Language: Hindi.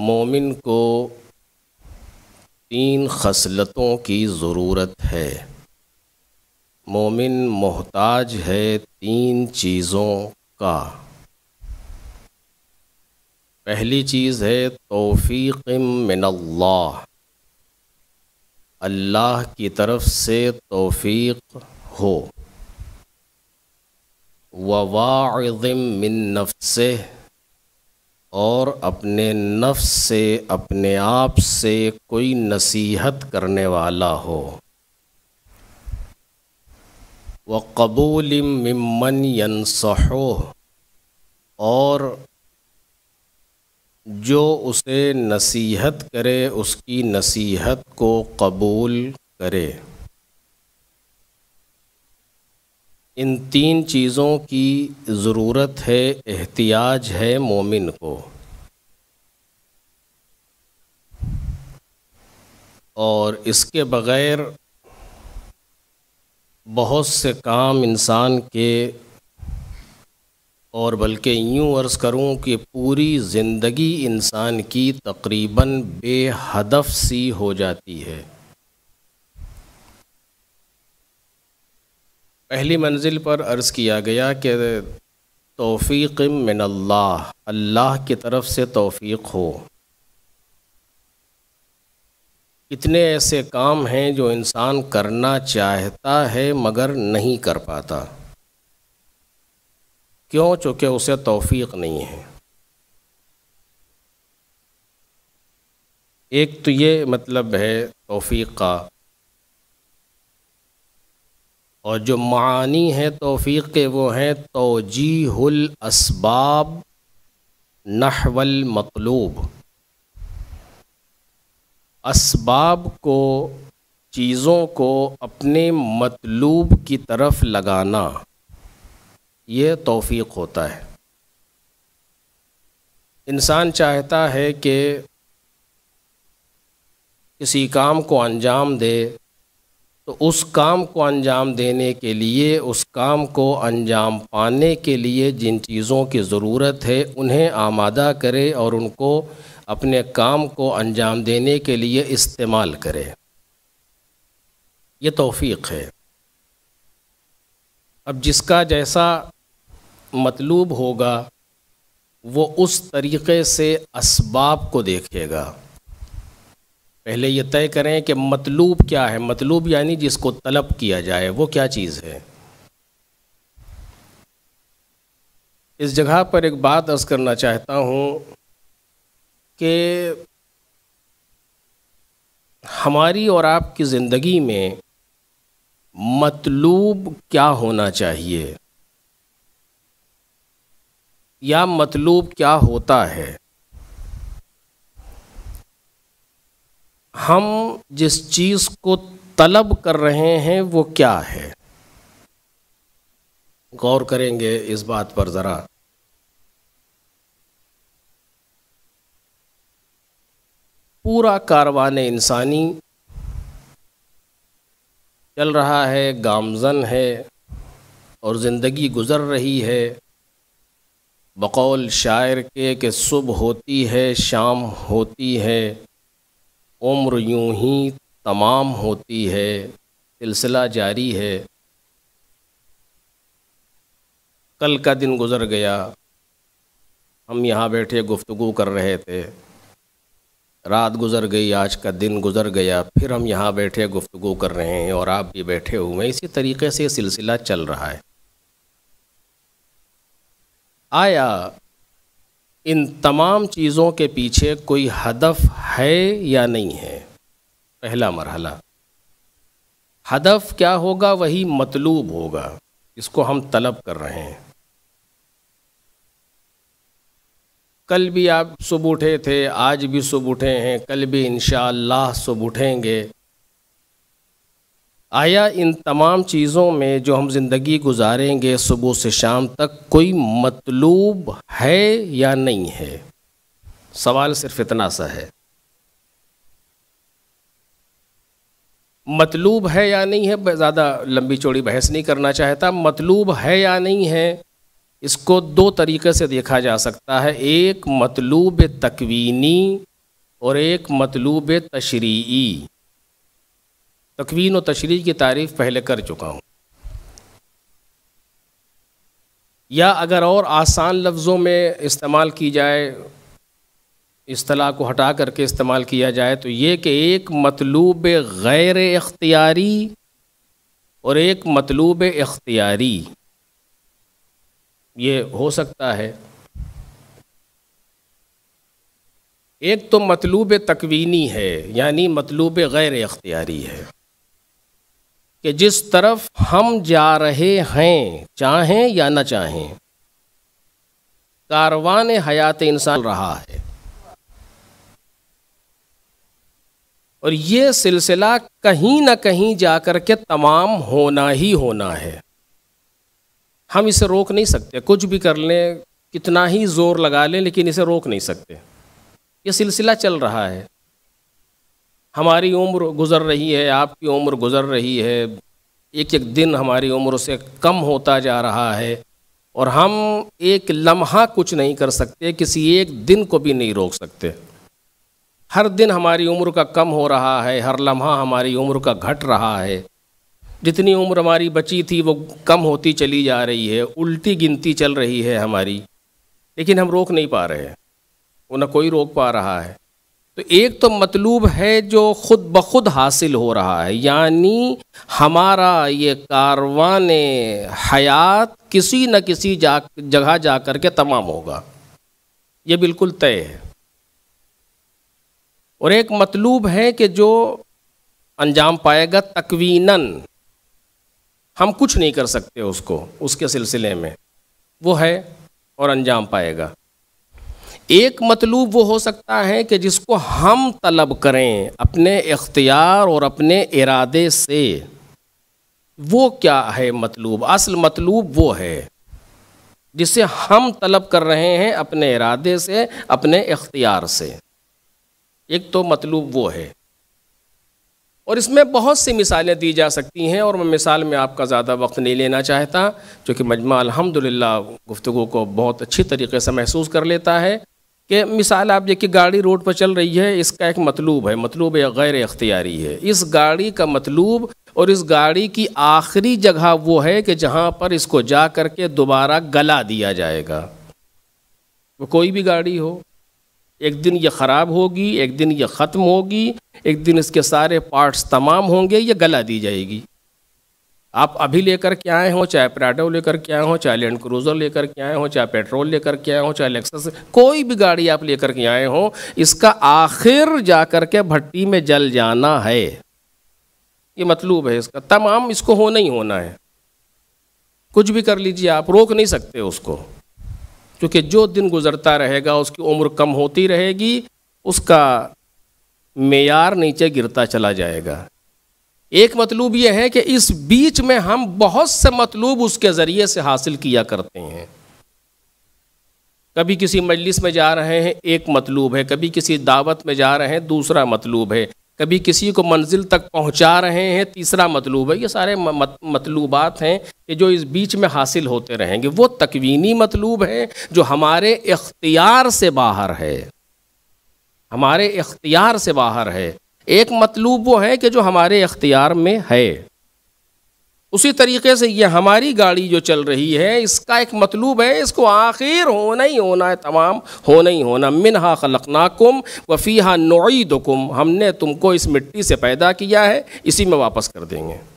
मोमिन को तीन खसलतों की ज़रूरत है मोमिन मोहताज है तीन चीज़ों का पहली चीज़ है तोफ़ी मिनल्ला अल्लाह की तरफ से तोफ़ी हो ववाज़म मिन नफ से और अपने नफ्स से अपने आप से कोई नसीहत करने वाला हो व कबूल ममन और जो उसे नसीहत करे उसकी नसीहत को कबूल करे इन तीन चीज़ों की ज़रूरत है एहतियाज है मोमिन को और इसके बग़ैर बहुत से काम इंसान के और बल्कि यूँ अर्ज़ करूँ कि पूरी ज़िंदगी इंसान की तकरीबन बेहदफ सी हो जाती है पहली मंजिल पर अर्ज़ किया गया कि तोफ़ी मिन अल्लाह अल्लाह की तरफ से तोफ़ी हो कितने ऐसे काम हैं जो इंसान करना चाहता है मगर नहीं कर पाता क्यों चूँकि उसे तौफीक नहीं है एक तो ये मतलब है तौफीक का और जो मानी हैं तौफीक के वो हैं तोज़ी तोजीहुल इसबाब नहवल मतलूब इसबाब को चीज़ों को अपने मतलूब की तरफ लगाना ये तौफीक होता है इंसान चाहता है कि किसी काम को अंजाम दे तो उस काम को अंजाम देने के लिए उस काम को अंजाम पाने के लिए जिन चीज़ों की ज़रूरत है उन्हें आमादा करे और उनको अपने काम को अंजाम देने के लिए इस्तेमाल करे ये तौफीक है अब जिसका जैसा मतलूब होगा वो उस तरीक़े से इसबाब को देखेगा पहले ये तय करें कि मतलूब क्या है मतलूब यानी जिसको तलब किया जाए वो क्या चीज़ है इस जगह पर एक बात अर्ज़ करना चाहता हूँ कि हमारी और आपकी ज़िंदगी में मतलूब क्या होना चाहिए या मतलूब क्या होता है हम जिस चीज़ को तलब कर रहे हैं वो क्या है गौर करेंगे इस बात पर ज़रा पूरा कारवान इंसानी चल रहा है गामजन है और ज़िंदगी गुज़र रही है बकौल शायर के कि सुबह होती है शाम होती है उम्र यूं ही तमाम होती है सिलसिला जारी है कल का दिन गुज़र गया हम यहाँ बैठे गुफ्तगु कर रहे थे रात गुजर गई आज का दिन गुजर गया फिर हम यहाँ बैठे गुफ्तु कर रहे हैं और आप भी बैठे हुए हैं इसी तरीके से सिलसिला चल रहा है आया इन तमाम चीज़ों के पीछे कोई हदफ है या नहीं है पहला मरहला हदफ क्या होगा वही मतलूब होगा इसको हम तलब कर रहे हैं कल भी आप सुबह उठे थे आज भी सुबह उठे हैं कल भी इन सुबह उठेंगे आया इन तमाम चीज़ों में जो हम ज़िंदगी गुजारेंगे सुबह से शाम तक कोई मतलूब है या नहीं है सवाल सिर्फ इतना सा है मतलूब है या नहीं है ज़्यादा लंबी चौड़ी बहस नहीं करना चाहता मतलूब है या नहीं है इसको दो तरीके से देखा जा सकता है एक मतलूब तकवीनी और एक मतलूब तशरी तकवीन और तशरी की तारीफ़ पहले कर चुका हूँ या अगर और आसान लफ्ज़ों में इस्तेमाल की जाए असलाह को हटा करके इस्तेमाल किया जाए तो ये कि एक मतलूब गैर इख्तियारी और एक मतलूब इख्तियारी ये हो सकता है एक तो मतलूब तकवीनी है यानी मतलूब गैर अख्तियारी है कि जिस तरफ हम जा रहे हैं चाहें या ना चाहें कारवान हयात इंसान रहा है और ये सिलसिला कहीं ना कहीं जा कर के तमाम होना ही होना है हम इसे रोक नहीं सकते कुछ भी कर लें कितना ही जोर लगा लें लेकिन इसे रोक नहीं सकते ये सिलसिला चल रहा है हमारी उम्र गुज़र रही है आपकी उम्र गुज़र रही है एक एक दिन हमारी उम्र से कम होता जा रहा है और हम एक लम्हा कुछ नहीं कर सकते किसी एक दिन को भी नहीं रोक सकते हर दिन हमारी उम्र का कम हो रहा है हर लम्हा हमारी उम्र का घट रहा है जितनी उम्र हमारी बची थी वो कम होती चली जा रही है उल्टी गिनती चल रही है हमारी लेकिन हम रोक नहीं पा रहे हैं वो ना कोई रोक पा रहा है तो एक तो मतलूब है जो ख़ुद ब खुद हासिल हो रहा है यानी हमारा ये कारवान हयात किसी न किसी जा जगह जा कर के तमाम होगा ये बिल्कुल तय है और एक मतलूब है कि जो अंजाम पाएगा तकवीनन हम कुछ नहीं कर सकते उसको उसके सिलसिले में वो है और अंजाम पाएगा एक मतलूब वो हो सकता है कि जिसको हम तलब करें अपने इख्तियार और अपने इरादे से वो क्या है मतलूब असल मतलूब वो है जिसे हम तलब कर रहे हैं अपने इरादे से अपने इख्तियार से एक तो मतलूब वो है और इसमें बहुत सी मिसालें दी जा सकती हैं और मैं मिसाल में आपका ज़्यादा वक्त नहीं लेना चाहता क्योंकि मजमा अलहमदिल्ला गुफ्तु को बहुत अच्छी तरीके से महसूस कर लेता है कि मिसाल आप देखिए गाड़ी रोड पर चल रही है इसका एक मतलूब है मतलूब या गैर अख्तियारी है इस गाड़ी का मतलूब और इस गाड़ी की आखिरी जगह वो है कि जहाँ पर इसको जा कर के दोबारा गला दिया जाएगा वो कोई भी गाड़ी हो एक दिन ये ख़राब होगी एक दिन ये ख़त्म होगी एक दिन इसके सारे पार्ट्स तमाम होंगे ये गला दी जाएगी आप अभी लेकर के आए हों चाहे प्राडो लेकर के आए हों चाहे लैंड क्रूज़र लेकर के आए हों चाहे पेट्रोल लेकर के आए हों चाहे लेक्सस कोई भी गाड़ी आप लेकर के आए हों इसका आखिर जा कर के भट्टी में जल जाना है ये मतलूब है इसका तमाम इसको होना ही होना है कुछ भी कर लीजिए आप रोक नहीं सकते उसको क्योंकि जो दिन गुजरता रहेगा उसकी उम्र कम होती रहेगी उसका मेयार नीचे गिरता चला जाएगा एक मतलूब यह है कि इस बीच में हम बहुत से मतलूब उसके ज़रिए से हासिल किया करते हैं कभी किसी मजलिस में जा रहे हैं एक मतलूब है कभी किसी दावत में जा रहे हैं दूसरा मतलूब है कभी किसी को मंजिल तक पहुंचा रहे हैं तीसरा मतलूब है ये सारे मत, मतलूबात हैं कि जो इस बीच में हासिल होते रहेंगे वो तकवीनी मतलूब है जो हमारे इख्तियार से बाहर है हमारे इख्तियार से बाहर है एक मतलूब वो है कि जो हमारे इख्तियार में है उसी तरीके से ये हमारी गाड़ी जो चल रही है इसका एक मतलूब है इसको आखिर होना ही होना है तमाम होना ही होना मिनहा खलकनाकुम वफ़ी हा नोई हमने तुमको इस मिट्टी से पैदा किया है इसी में वापस कर देंगे